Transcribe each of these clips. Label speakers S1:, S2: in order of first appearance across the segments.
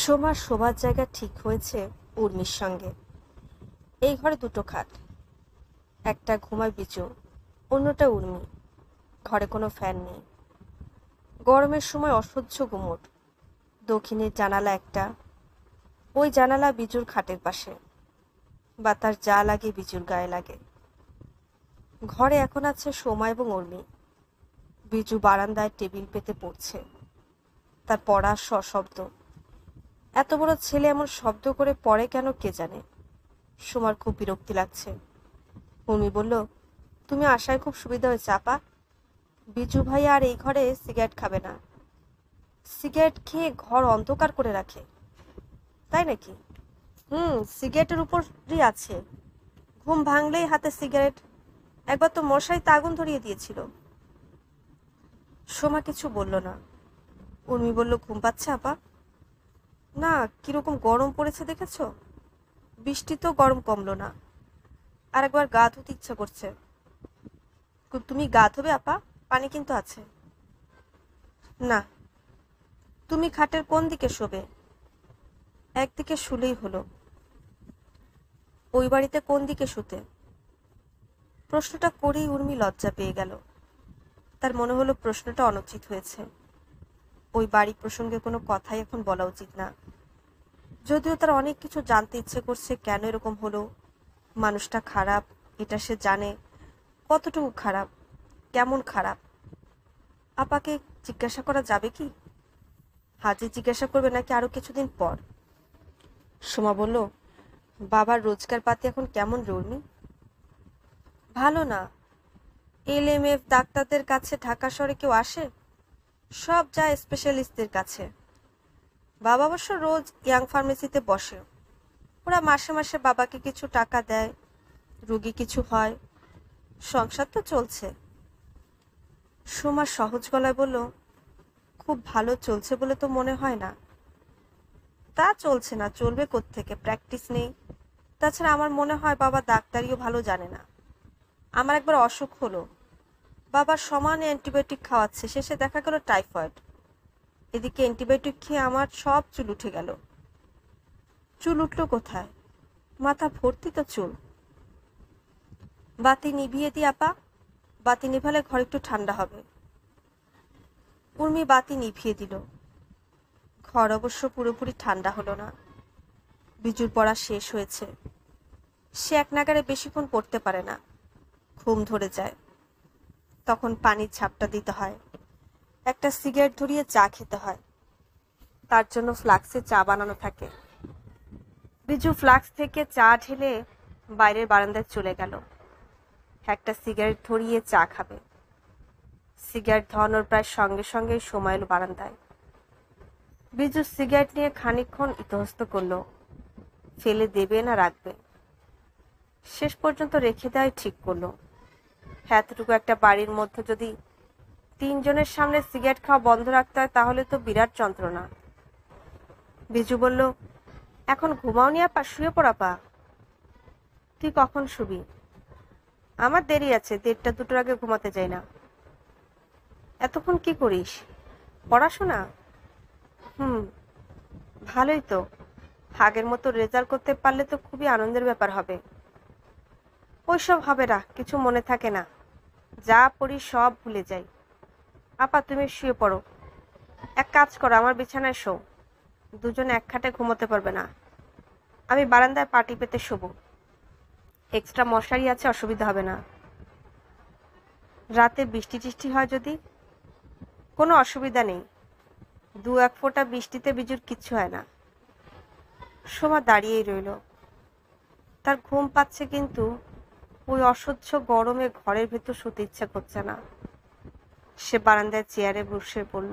S1: সোমার শোবার জায়গা ঠিক হয়েছে উর্মির সঙ্গে এই ঘরে দুটো খাট একটা ঘুমায় বিচু অন্যটা উর্মি ঘরে কোনো ফ্যান নেই গরমের সময় অসহ্য গুমট দক্ষিণের জানালা একটা ওই জানালা বিজুর খাটের পাশে তার যা লাগে বিজুর গায়ে লাগে ঘরে এখন আছে সোমা এবং উর্মি বিজু বারান্দায় টেবিল পেতে পড়ছে তার পড়ার সশব্দ এত বড় ছেলে এমন শব্দ করে পড়ে কেন কে জানে সোমার খুব বিরক্তি লাগছে উর্মি বলল তুমি আসায় খুব সুবিধা হয়েছে আপা বিজু ভাই আর এই ঘরে সিগারেট খাবে না সিগারেট খেয়ে ঘর অন্ধকার করে রাখে তাই নাকি হুম সিগারেটের উপরই আছে ঘুম ভাঙলেই হাতে সিগারেট একবার তো তা আগুন ধরিয়ে দিয়েছিল সোমা কিছু বলল না উর্মি বলল ঘুম পাচ্ছে আপা না কীরকম গরম পড়েছে দেখেছ বৃষ্টি তো গরম কমলো না আর একবার গা ধুতে ইচ্ছা করছে তুমি গা ধোবে আপা পানি কিন্তু আছে না তুমি খাটের কোন দিকে শোবে একদিকে শুলেই হলো ওই বাড়িতে কোন দিকে শুতে প্রশ্নটা করেই উর্মি লজ্জা পেয়ে গেল তার মনে হলো প্রশ্নটা অনুচিত হয়েছে ওই বাড়ি প্রসঙ্গে কোনো কথাই এখন বলা উচিত না যদিও তার অনেক কিছু জানতে ইচ্ছে করছে কেন এরকম হলো মানুষটা খারাপ এটা সে জানে কতটুকু খারাপ কেমন খারাপ আপাকে জিজ্ঞাসা করা যাবে কি হাজি জিজ্ঞাসা করবে নাকি আরও কিছুদিন পর সোমা বলল বাবার রোজগার পাতি এখন কেমন রর্মি ভালো না এল এম এফ ডাক্তারদের কাছে ঢাকা শহরে কেউ আসে সব যায় স্পেশালিস্টদের কাছে বাবা অবশ্য রোজ ইয়াং ফার্মেসিতে বসে ওরা মাসে মাসে বাবাকে কিছু টাকা দেয় রুগী কিছু হয় সংসার তো চলছে সোমা সহজ গলায় বলল খুব ভালো চলছে বলে তো মনে হয় না তা চলছে না চলবে থেকে প্র্যাকটিস নেই তাছাড়া আমার মনে হয় বাবা ডাক্তারিও ভালো জানে না আমার একবার অসুখ হলো বাবার সমান অ্যান্টিবায়োটিক খাওয়াচ্ছে শেষে দেখা গেল টাইফয়েড এদিকে অ্যান্টিবায়োটিক খেয়ে আমার সব চুল উঠে গেল চুল উঠল কোথায় মাথা ভর্তি তো চুল বাতি নিভিয়ে দি আপা বাতি নিভালে ঘর একটু ঠান্ডা হবে উর্মি বাতি নিভিয়ে দিল ঘর অবশ্য পুরোপুরি ঠান্ডা হলো না বিজুর পড়া শেষ হয়েছে সে এক নাগারে বেশিক্ষণ পড়তে পারে না ঘুম ধরে যায় তখন পানির ছাপটা দিতে হয় একটা সিগারেট ধরিয়ে চা খেতে হয় তার জন্য ফ্লাক্সে চা বানানো থাকে বিজু ফ্লাক্স থেকে চা ঢেলে বাইরের বারান্দায় চলে গেল একটা সিগারেট ধরিয়ে চা খাবে সিগারেট ধরানোর প্রায় সঙ্গে সঙ্গে সময় এলো বারান্দায় বিজু সিগারেট নিয়ে খানিক্ষণ ইতহস্ত করলো ফেলে দেবে না রাখবে শেষ পর্যন্ত রেখে দেয় ঠিক করলো হ্যাঁ, এতটুকু একটা বাড়ির মধ্যে যদি তিনজনের সামনে সিগারেট খাওয়া বন্ধ রাখতে হয় তাহলে তো বিরাট যন্ত্রণা বিজু বলল এখন ঘুমাও নিয়ে আপা শুয়ে পড়া পা তুই কখন শুবি আমার দেরি আছে দেড়টা দুটোর আগে ঘুমাতে যাই না এতক্ষণ কি করিস পড়াশোনা হুম ভালোই তো আগের মতো রেজাল্ট করতে পারলে তো খুবই আনন্দের ব্যাপার হবে ওইসব হবে না কিছু মনে থাকে না যা পড়ি সব ভুলে যাই আপা তুমি শুয়ে পড়ো এক কাজ করো আমার বিছানায় শো দুজন এক খাটে ঘুমোতে পারবে না আমি বারান্দায় পার্টি পেতে শোবো এক্সট্রা মশারি আছে অসুবিধা হবে না রাতে বৃষ্টি টিষ্টি হয় যদি কোনো অসুবিধা নেই দু এক ফোঁটা বৃষ্টিতে বিজুর কিচ্ছু হয় না সোমা দাঁড়িয়েই রইল তার ঘুম পাচ্ছে কিন্তু ওই অসহ্য গরমে ঘরের ভেতর শুতে ইচ্ছা করছে না সে বারান্দায় চেয়ারে বসে পড়ল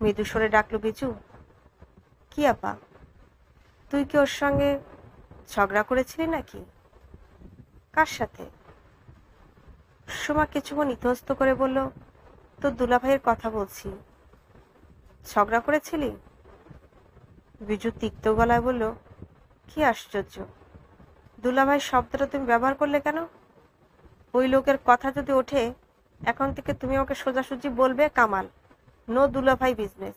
S1: মৃদু সরে ডাকলো বিজু কি আপা তুই কি ওর সঙ্গে ঝগড়া করেছিলি নাকি কার সাথে সোমা কিছুক্ষণ ইতস্ত করে বলল তোর দুলাভাইয়ের কথা বলছি ঝগড়া করেছিলি বিজু তিক্ত গলায় বলল কি আশ্চর্য দুলাভাই শব্দটা তুমি ব্যবহার করলে কেন ওই লোকের কথা যদি ওঠে এখন থেকে তুমি আমাকে সোজাসুজি বলবে কামাল নো দুলাভাই বিজনেস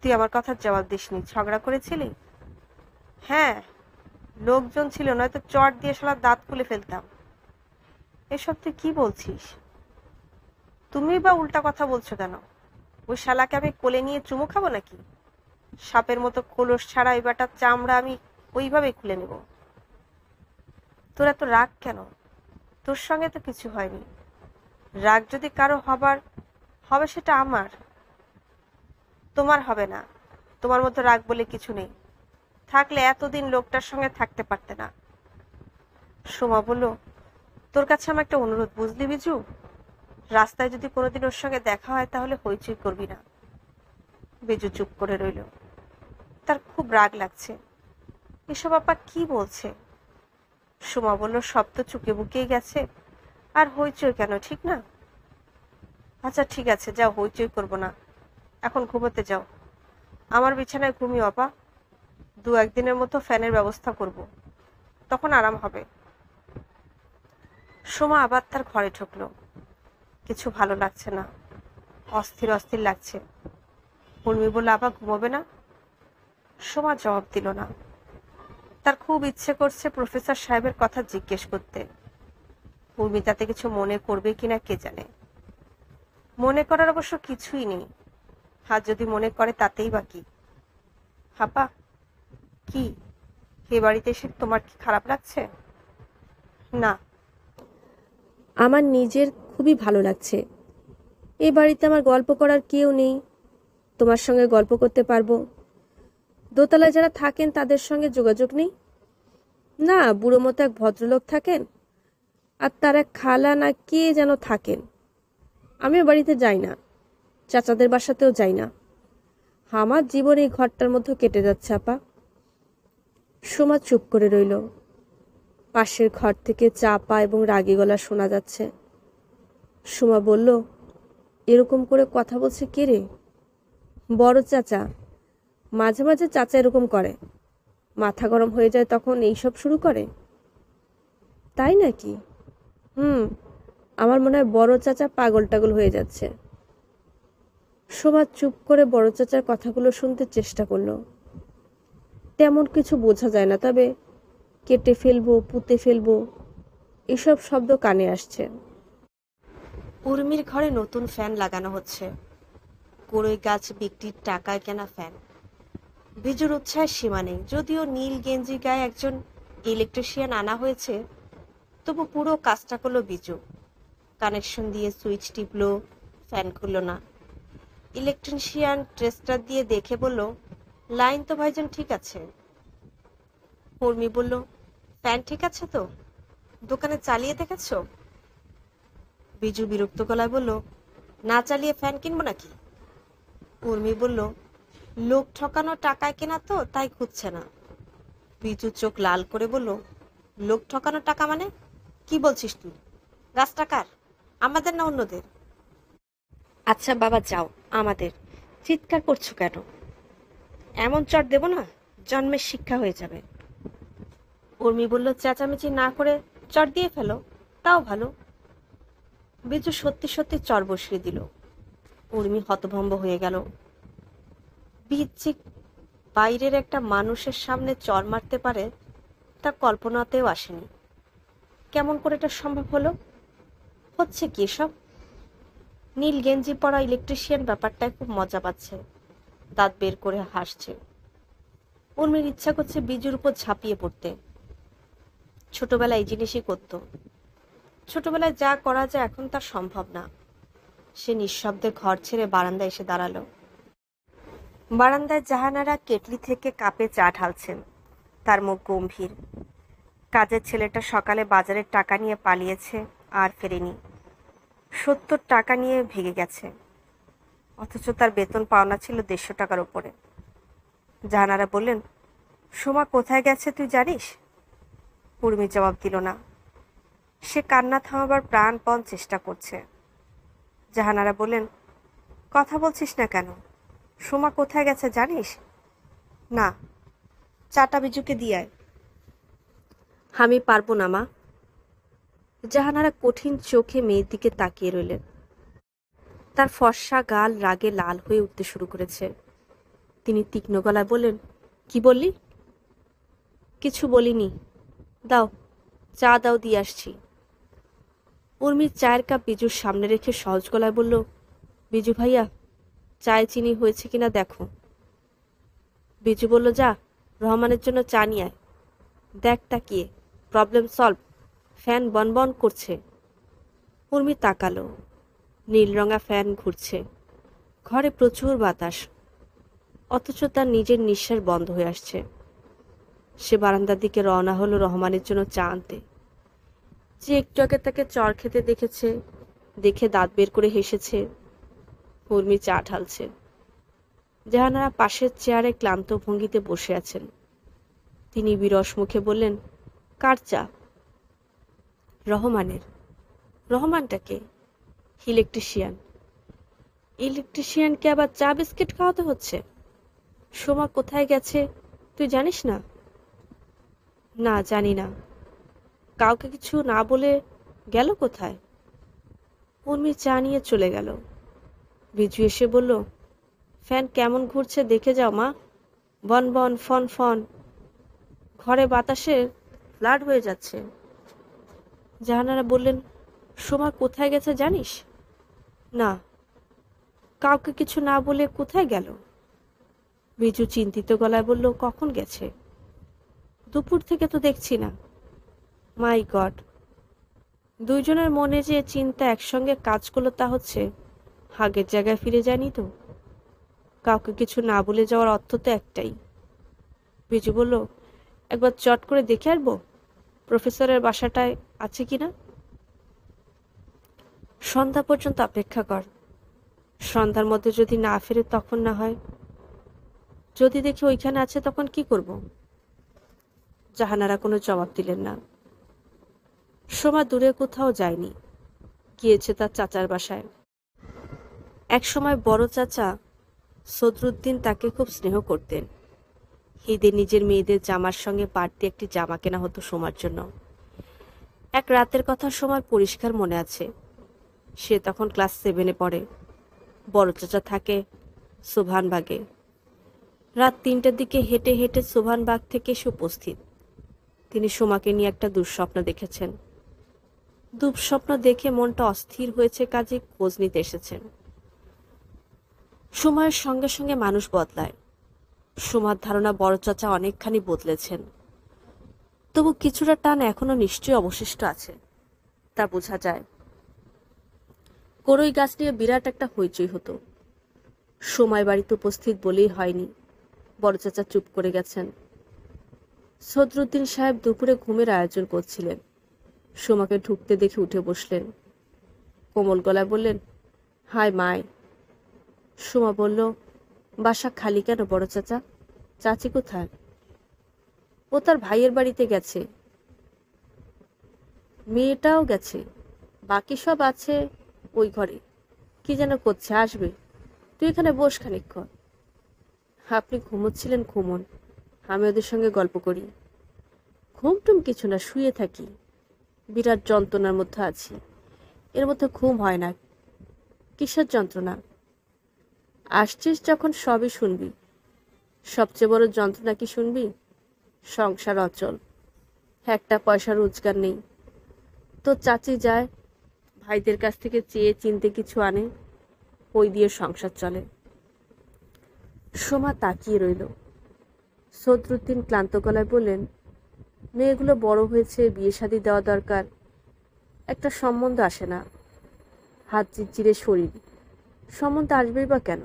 S1: তুই আমার কথার জবাব দিসনি ঝগড়া করেছিলি হ্যাঁ লোকজন ছিল নয়তো চট দিয়ে সালা দাঁত খুলে ফেলতাম এসব তুই কি বলছিস তুমি বা উল্টা কথা বলছো কেন ওই শালাকে আমি কোলে নিয়ে চুমু খাবো নাকি সাপের মতো কলস ছাড়া এবারটা চামড়া আমি ওইভাবে খুলে নেব তোর এত রাগ কেন তোর সঙ্গে তো কিছু হয়নি রাগ যদি কারো হবার হবে সেটা আমার তোমার হবে না তোমার মতো রাগ বলে কিছু নেই থাকলে এতদিন লোকটার সঙ্গে থাকতে পারতে না সোমা বলল তোর কাছে আমার একটা অনুরোধ বুঝলি বিজু রাস্তায় যদি কোনোদিন ওর সঙ্গে দেখা হয় তাহলে হইচই করবি না বিজু চুপ করে রইল তার খুব রাগ লাগছে এসব আপা কি বলছে সুমা বলল সব তো চুকে বুকেই গেছে আর হইচই কেন ঠিক না আচ্ছা ঠিক আছে যাও হইচই করবো না এখন ঘুমোতে যাও আমার বিছানায় ঘুমিও আপা দু একদিনের মতো ফ্যানের ব্যবস্থা করব তখন আরাম হবে সোমা আবার তার ঘরে ঠকলো কিছু ভালো লাগছে না অস্থির অস্থির লাগছে উর্মি বলল আবার ঘুমোবে না সোমা জবাব দিল না তার খুব ইচ্ছে করছে প্রফেসর সাহেবের কথা জিজ্ঞেস করতে উর্মি তাতে কিছু মনে করবে কিনা কে জানে মনে করার অবশ্য কিছুই নেই আর যদি মনে করে তাতেই বা কি হাপা কি এ বাড়িতে এসে তোমার কি খারাপ লাগছে না আমার নিজের খুবই ভালো লাগছে এ বাড়িতে আমার গল্প করার কেউ নেই তোমার সঙ্গে গল্প করতে পারবো দোতলায় যারা থাকেন তাদের সঙ্গে যোগাযোগ নেই না বুড়ো মতো এক ভদ্রলোক থাকেন আর তার এক খালা না কে যেন থাকেন আমিও বাড়িতে যাই না চাচাদের বাসাতেও যাই না আমার জীবন এই ঘরটার মধ্যে কেটে যাচ্ছে আপা সোমা চুপ করে রইল পাশের ঘর থেকে চাপা এবং রাগি গলা শোনা যাচ্ছে সোমা বলল এরকম করে কথা বলছে কে রে বড় চাচা মাঝে মাঝে চাচা এরকম করে মাথা গরম হয়ে যায় তখন এইসব শুরু করে তাই নাকি হুম আমার মনে হয় বড় চাচা পাগল টাগল হয়ে যাচ্ছে সোমা চুপ করে বড় চাচার কথাগুলো শুনতে চেষ্টা করলো তেমন কিছু বোঝা যায় না তবে কেটে ফেলবো পুঁতে ফেলবো এসব শব্দ কানে আসছে উর্মির ঘরে নতুন ফ্যান লাগানো হচ্ছে কুড়ই গাছ বিক্রির টাকায় কেনা ফ্যান বিজুর উৎসাহের সীমা নেই যদিও নীল গেঞ্জি গায়ে একজন ইলেকট্রিশিয়ান আনা হয়েছে তবু পুরো কাজটা করলো বিজু কানেকশন দিয়ে সুইচ টিপলো ফ্যান খুললো না ইলেকট্রিশিয়ান ট্রেস্টার দিয়ে দেখে বলল লাইন তো ভাইজান ঠিক আছে কর্মী বলল ফ্যান ঠিক আছে তো দোকানে চালিয়ে দেখেছ বিজু বিরক্ত গলায় বলল না চালিয়ে ফ্যান কিনবো নাকি উর্মি বলল লোক ঠকানো টাকায় কেনা তো তাই খুঁজছে না বিজু চোখ লাল করে বলল লোক ঠকানো টাকা মানে কি বলছিস তুই গাছটা কার আমাদের না অন্যদের আচ্ছা বাবা যাও আমাদের চিৎকার করছো কেন এমন চট দেব না জন্মের শিক্ষা হয়ে যাবে উর্মি বলল চেঁচামেচি না করে চট দিয়ে ফেলো তাও ভালো বিজু সত্যি সত্যি চর বসিয়ে দিল উর্মি হতভম্ব হয়ে গেল পিচ্ছিক বাইরের একটা মানুষের সামনে চর মারতে পারে তা কল্পনাতেও আসেনি কেমন করে এটা সম্ভব হলো হচ্ছে কি সব নীল গেঞ্জি পরা ইলেকট্রিশিয়ান ব্যাপারটায় খুব মজা পাচ্ছে দাঁত বের করে হাসছে উর্মির ইচ্ছা করছে বিজুর উপর ঝাঁপিয়ে পড়তে ছোটবেলায় এই জিনিসই করতো ছোটবেলায় যা করা যায় এখন তার সম্ভব না সে নিঃশব্দে ঘর ছেড়ে বারান্দায় এসে দাঁড়ালো বারান্দায় জাহানারা কেটলি থেকে কাপে চা ঢালছেন তার মুখ গম্ভীর কাজের ছেলেটা সকালে বাজারের টাকা নিয়ে পালিয়েছে আর ফেরেনি সত্তর টাকা নিয়ে ভেঙে গেছে অথচ তার বেতন পাওনা ছিল দেড়শো টাকার ওপরে জাহানারা বললেন সোমা কোথায় গেছে তুই জানিস উর্মি জবাব দিল না সে কান্না থামাবার প্রাণপণ চেষ্টা করছে জাহানারা বললেন কথা বলছিস না কেন সোমা কোথায় গেছে জানিস না চাটা বিজুকে দিয়ে আয় আমি পারবো না মা জাহানারা কঠিন চোখে মেয়ের দিকে তাকিয়ে রইলেন তার ফর্সা গাল রাগে লাল হয়ে উঠতে শুরু করেছে তিনি তীক্ষ্ণ গলায় বললেন কি বললি কিছু বলিনি দাও চা দাও দিয়ে আসছি উর্মির চায়ের কাপ বিজুর সামনে রেখে সহজ গলায় বলল বিজু ভাইয়া চায় চিনি হয়েছে কিনা দেখো বিজু বলল যা রহমানের জন্য চা নিয়ে আয় দেখ তাকিয়ে প্রবলেম সলভ ফ্যান বনবন করছে উর্মি তাকালো নীলরঙা ফ্যান ঘুরছে ঘরে প্রচুর বাতাস অথচ তার নিজের নিঃশ্বাস বন্ধ হয়ে আসছে সে বারান্দার দিকে রওনা হলো রহমানের জন্য চা আনতে যে একটু আগে তাকে চর খেতে দেখেছে দেখে দাঁত বের করে হেসেছে কর্মী চা ঢালছে জাহানারা পাশের চেয়ারে ক্লান্ত ভঙ্গিতে বসে আছেন তিনি বিরস মুখে বললেন কার চা রহমানের রহমানটাকে ইলেকট্রিশিয়ান ইলেকট্রিশিয়ানকে আবার চা বিস্কিট খাওয়াতে হচ্ছে সোমা কোথায় গেছে তুই জানিস না না জানি না কাউকে কিছু না বলে গেল কোথায় উর্মি চা নিয়ে চলে গেল বিজু এসে বলল ফ্যান কেমন ঘুরছে দেখে যাও মা বন বন ফন ফন ঘরে বাতাসে লাট হয়ে যাচ্ছে জাহানারা বললেন সোমা কোথায় গেছে জানিস না কাউকে কিছু না বলে কোথায় গেল বিজু চিন্তিত গলায় বলল কখন গেছে দুপুর থেকে তো দেখছি না মাই গড দুইজনের মনে যে চিন্তা একসঙ্গে কাজ করলো তা হচ্ছে আগের জায়গায় ফিরে যায়নি তো কাউকে কিছু না বলে যাওয়ার অর্থ তো একটাই বিজু বলল একবার চট করে দেখে আসবো প্রফেসরের বাসাটায় আছে কি না সন্ধ্যা পর্যন্ত অপেক্ষা কর সন্ধ্যার মধ্যে যদি না ফেরে তখন না হয় যদি দেখি ওইখানে আছে তখন কি করব জাহানারা কোনো জবাব দিলেন না সময় দূরে কোথাও যায়নি গিয়েছে তার চাচার বাসায় একসময় বড় চাচা সদরুদ্দিন তাকে খুব স্নেহ করতেন ঈদে নিজের মেয়েদের জামার সঙ্গে বাড়তি একটি জামা কেনা হতো সোমার জন্য এক রাতের কথা সোমার পরিষ্কার মনে আছে সে তখন ক্লাস সেভেনে পড়ে বড় চাচা থাকে সোভানবাগে রাত তিনটার দিকে হেঁটে হেঁটে সোভানবাগ থেকে এসে উপস্থিত তিনি সোমাকে নিয়ে একটা দুঃস্বপ্ন দেখেছেন দুঃস্বপ্ন দেখে মনটা অস্থির হয়েছে কাজে খোঁজ নিতে এসেছেন সময়ের সঙ্গে সঙ্গে মানুষ বদলায় সোমার ধারণা বড় চাচা অনেকখানি বদলেছেন তবু কিছুটা টান এখনো নিশ্চয়ই অবশিষ্ট আছে তা বোঝা যায় করই গাছ নিয়ে বিরাট একটা হইচই হতো সময় বাড়িতে উপস্থিত বলেই হয়নি বড় চাচা চুপ করে গেছেন সদরুদ্দিন সাহেব দুপুরে ঘুমের আয়োজন করছিলেন সোমাকে ঢুকতে দেখে উঠে বসলেন কোমল গলায় বললেন হায় মায় সুমা বলল বাসা খালি কেন বড় চাচা চাচি কোথায় ও তার ভাইয়ের বাড়িতে গেছে মেয়েটাও গেছে বাকি সব আছে ওই ঘরে কি যেন করছে আসবে তুই এখানে বস খানিক্ষণ আপনি ঘুমোচ্ছিলেন ঘুমন আমি ওদের সঙ্গে গল্প করি ঘুমটুম কিছু না শুয়ে থাকি বিরাট যন্ত্রণার মধ্যে আছি এর মধ্যে ঘুম হয় না কিসের যন্ত্রণা আসছিস যখন সবই শুনবি সবচেয়ে বড় যন্ত্রণা কি শুনবি সংসার অচল একটা পয়সা রোজগার নেই তো চাচি যায় ভাইদের কাছ থেকে চেয়ে চিনতে কিছু আনে ওই দিয়ে সংসার চলে সোমা তাকিয়ে রইল সদরুদ্দিন ক্লান্ত গলায় বললেন মেয়েগুলো বড় হয়েছে বিয়ে শাদি দেওয়া দরকার একটা সম্বন্ধ আসে না হাত চিরচিরে শরীর সম্বন্ধ আসবেই বা কেন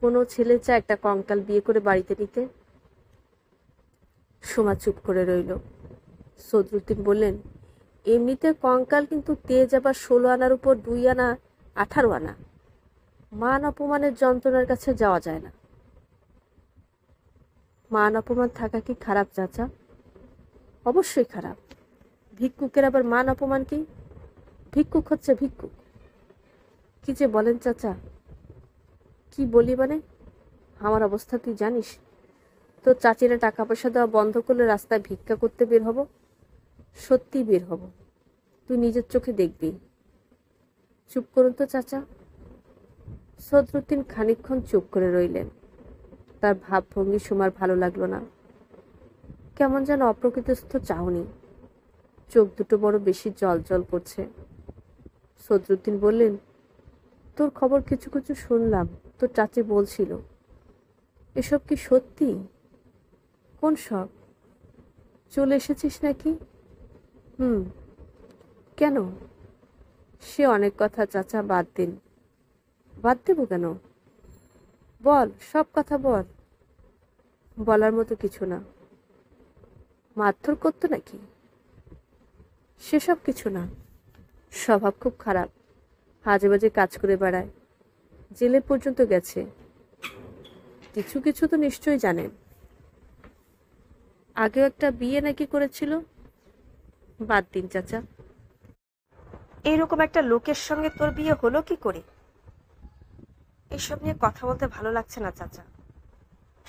S1: কোনো ছেলে চায় একটা কঙ্কাল বিয়ে করে বাড়িতে নিতে সোমা চুপ করে রইল সদরুদ্দিন বললেন এমনিতে কঙ্কাল কিন্তু তেজ আবার ষোলো আনার উপর দুই আনা আঠারো আনা মান অপমানের যন্ত্রণার কাছে যাওয়া যায় না মান অপমান থাকা কি খারাপ চাচা অবশ্যই খারাপ ভিক্ষুকের আবার মান অপমান কি ভিক্ষুক হচ্ছে ভিক্ষুক কি যে বলেন চাচা কি বলি মানে আমার অবস্থা তুই জানিস তো চাচিরা টাকা পয়সা দেওয়া বন্ধ করলে রাস্তায় ভিক্ষা করতে বের হব সত্যি বের হব তুই নিজের চোখে দেখবি চুপ করুন তো চাচা সদরুদ্দিন খানিক্ষণ চুপ করে রইলেন তার ভাবভঙ্গি সুমার ভালো লাগলো না কেমন যেন অপ্রকৃতস্থ চাউনি চোখ দুটো বড় বেশি জল জল করছে সদরুদ্দিন বললেন তোর খবর কিছু কিছু শুনলাম তোর চাচি বলছিল এসব কি সত্যি কোন সব চলে এসেছিস নাকি হুম কেন সে অনেক কথা চাচা বাদ দিন বাদ দেব কেন বল সব কথা বল বলার মতো কিছু না মারধর করতো নাকি সেসব কিছু না স্বভাব খুব খারাপ হাজে বাজে কাজ করে বেড়ায় জেলে পর্যন্ত গেছে কিছু কিছু তো নিশ্চয়ই জানেন আগেও একটা বিয়ে নাকি করেছিল বাদ দিন চাচা এরকম একটা লোকের সঙ্গে তোর বিয়ে হলো কি করে এসব নিয়ে কথা বলতে ভালো লাগছে না চাচা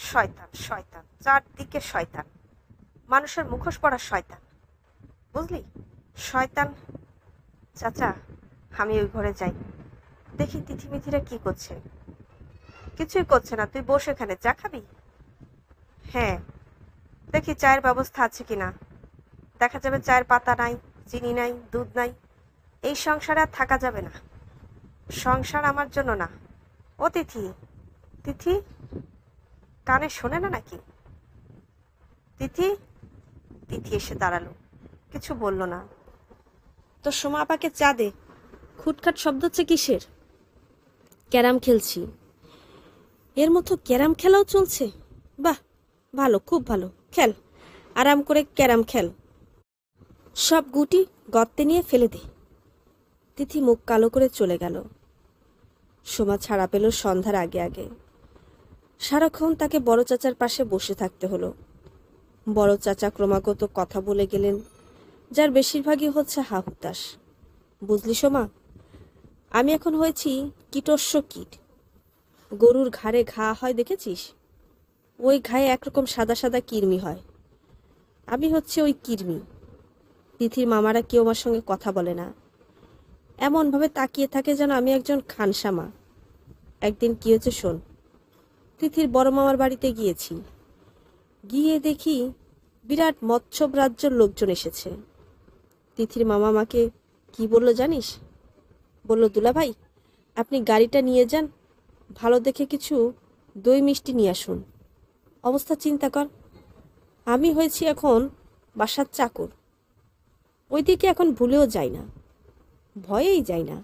S1: শয়তান শয়তান চারদিকে শয়তান মানুষের মুখোশ পড়া শয়তান বুঝলি শয়তান চাচা আমি ওই ঘরে যাই দেখি তিথিমিথিরা কি করছে কিছুই করছে না তুই বসে এখানে চা খাবি হ্যাঁ দেখি চায়ের ব্যবস্থা আছে কি না দেখা যাবে চায়ের পাতা নাই চিনি নাই দুধ নাই এই সংসারে আর থাকা যাবে না সংসার আমার জন্য না ও তিথি তিথি কানে শোনে না নাকি তিথি তিথি এসে দাঁড়ালো কিছু বলল না তো সোমা আপাকে চা দে খুটখাট শব্দ হচ্ছে কিসের ক্যারাম খেলছি এর মতো ক্যারাম খেলাও চলছে বাহ ভালো খুব ভালো খেল আরাম করে ক্যারাম খেল সব গুটি গর্তে নিয়ে ফেলে দে তিথি মুখ কালো করে চলে গেল সোমা ছাড়া পেল সন্ধ্যার আগে আগে সারাক্ষণ তাকে বড় চাচার পাশে বসে থাকতে হলো বড় চাচা ক্রমাগত কথা বলে গেলেন যার বেশিরভাগই হচ্ছে হাহুতাস বুঝলি সোমা আমি এখন হয়েছি কীটস্য কীট গরুর ঘাড়ে ঘা হয় দেখেছিস ওই ঘায়ে একরকম সাদা সাদা কিরমি হয় আমি হচ্ছে ওই কিরমি তিথির মামারা কেউ আমার সঙ্গে কথা বলে না এমনভাবে তাকিয়ে থাকে যেন আমি একজন খানসামা একদিন কী হয়েছে শোন তিথির বড় মামার বাড়িতে গিয়েছি গিয়ে দেখি বিরাট মৎস্যব রাজ্যর লোকজন এসেছে তিথির মামা আমাকে কী বলল জানিস বলল দুলাভাই আপনি গাড়িটা নিয়ে যান ভালো দেখে কিছু দই মিষ্টি নিয়ে আসুন অবস্থা চিন্তা কর আমি হয়েছি এখন বাসার চাকর দিকে এখন ভুলেও যাই না ভয়েই যাই না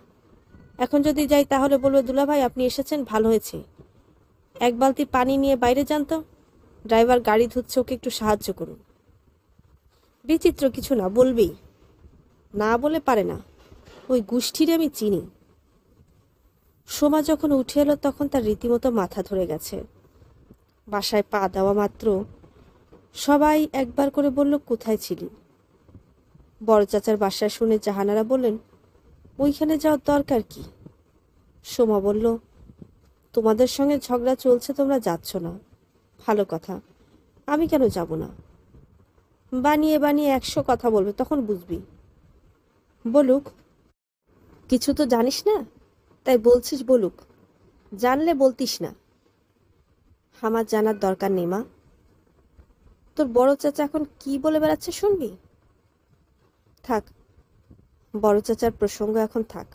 S1: এখন যদি যাই তাহলে বলবে দুলাভাই আপনি এসেছেন ভালো হয়েছে এক বালতি পানি নিয়ে বাইরে যান তো ড্রাইভার গাড়ি ধুচ্ছে ওকে একটু সাহায্য করুন বিচিত্র কিছু না বলবেই না বলে পারে না ওই গোষ্ঠীর আমি চিনি সোমা যখন উঠে এলো তখন তার রীতিমতো মাথা ধরে গেছে বাসায় পা দেওয়া মাত্র সবাই একবার করে বলল কোথায় ছিলি চাচার বাসায় শুনে জাহানারা বললেন ওইখানে যাওয়ার দরকার কি সোমা বলল তোমাদের সঙ্গে ঝগড়া চলছে তোমরা যাচ্ছ না ভালো কথা আমি কেন যাব না বানিয়ে বানিয়ে একশো কথা বলবে তখন বুঝবি বলুক কিছু তো জানিস না তাই বলছিস বলুক জানলে বলতিস না আমার জানার দরকার নেই মা তোর বড় চাচা এখন কি বলে বেড়াচ্ছে শুনবি থাক বড় চাচার প্রসঙ্গ এখন থাক